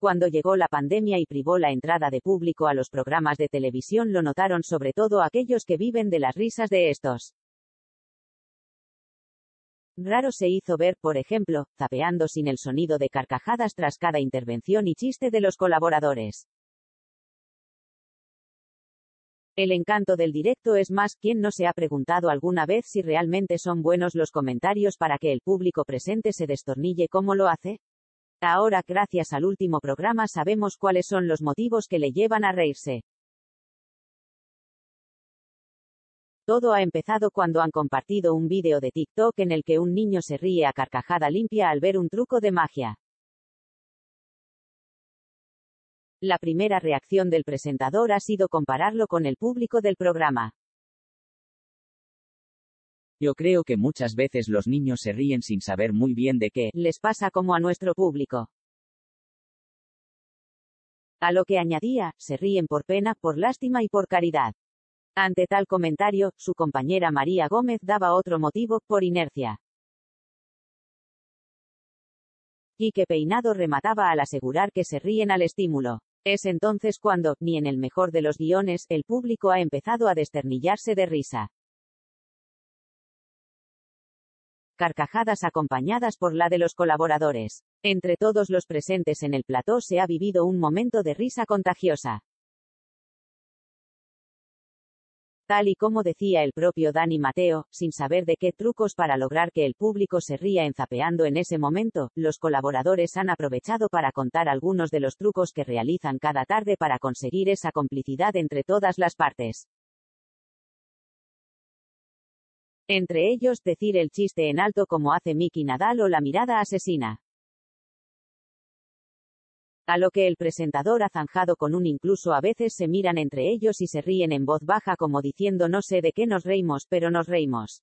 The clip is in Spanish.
Cuando llegó la pandemia y privó la entrada de público a los programas de televisión lo notaron sobre todo aquellos que viven de las risas de estos. Raro se hizo ver, por ejemplo, zapeando sin el sonido de carcajadas tras cada intervención y chiste de los colaboradores. El encanto del directo es más quien no se ha preguntado alguna vez si realmente son buenos los comentarios para que el público presente se destornille como lo hace, Ahora gracias al último programa sabemos cuáles son los motivos que le llevan a reírse. Todo ha empezado cuando han compartido un vídeo de TikTok en el que un niño se ríe a carcajada limpia al ver un truco de magia. La primera reacción del presentador ha sido compararlo con el público del programa. Yo creo que muchas veces los niños se ríen sin saber muy bien de qué les pasa como a nuestro público. A lo que añadía, se ríen por pena, por lástima y por caridad. Ante tal comentario, su compañera María Gómez daba otro motivo, por inercia. Y que Peinado remataba al asegurar que se ríen al estímulo. Es entonces cuando, ni en el mejor de los guiones, el público ha empezado a desternillarse de risa. carcajadas acompañadas por la de los colaboradores. Entre todos los presentes en el plató se ha vivido un momento de risa contagiosa. Tal y como decía el propio Dani Mateo, sin saber de qué trucos para lograr que el público se ría enzapeando en ese momento, los colaboradores han aprovechado para contar algunos de los trucos que realizan cada tarde para conseguir esa complicidad entre todas las partes. Entre ellos decir el chiste en alto como hace Mickey Nadal o la mirada asesina. A lo que el presentador ha zanjado con un incluso a veces se miran entre ellos y se ríen en voz baja como diciendo no sé de qué nos reímos pero nos reímos.